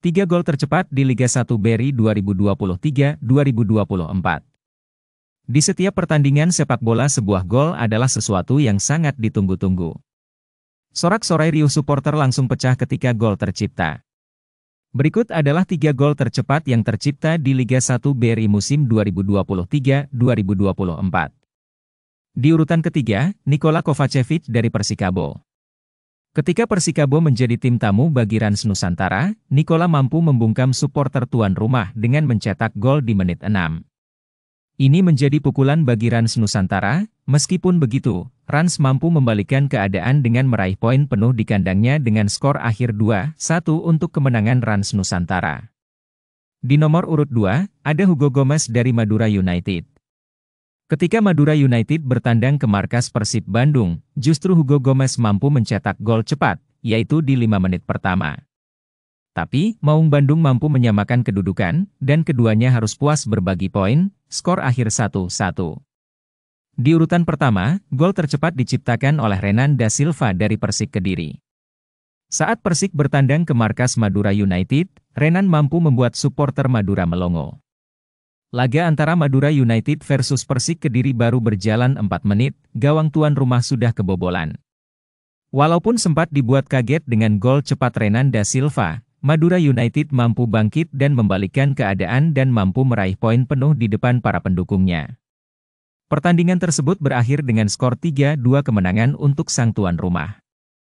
3 gol tercepat di Liga 1 Beri 2023-2024. Di setiap pertandingan sepak bola sebuah gol adalah sesuatu yang sangat ditunggu-tunggu. Sorak-sorai riuh supporter langsung pecah ketika gol tercipta. Berikut adalah tiga gol tercepat yang tercipta di Liga 1 Beri musim 2023-2024. Di urutan ketiga, Nikola Kovacevic dari Persikabo. Ketika Persikabo menjadi tim tamu bagi Rans Nusantara, Nikola mampu membungkam supporter tuan rumah dengan mencetak gol di menit 6. Ini menjadi pukulan bagi Rans Nusantara, meskipun begitu, Rans mampu membalikan keadaan dengan meraih poin penuh di kandangnya dengan skor akhir 2-1 untuk kemenangan Rans Nusantara. Di nomor urut 2, ada Hugo Gomez dari Madura United. Ketika Madura United bertandang ke markas Persib Bandung, justru Hugo Gomez mampu mencetak gol cepat, yaitu di 5 menit pertama. Tapi, Maung Bandung mampu menyamakan kedudukan, dan keduanya harus puas berbagi poin, skor akhir 1-1. Di urutan pertama, gol tercepat diciptakan oleh Renan da Silva dari Persik Kediri. Saat Persik bertandang ke markas Madura United, Renan mampu membuat supporter Madura melongo. Laga antara Madura United versus Persik Kediri baru berjalan 4 menit, gawang tuan rumah sudah kebobolan. Walaupun sempat dibuat kaget dengan gol cepat Renan da Silva, Madura United mampu bangkit dan membalikkan keadaan dan mampu meraih poin penuh di depan para pendukungnya. Pertandingan tersebut berakhir dengan skor 3-2 kemenangan untuk sang tuan rumah.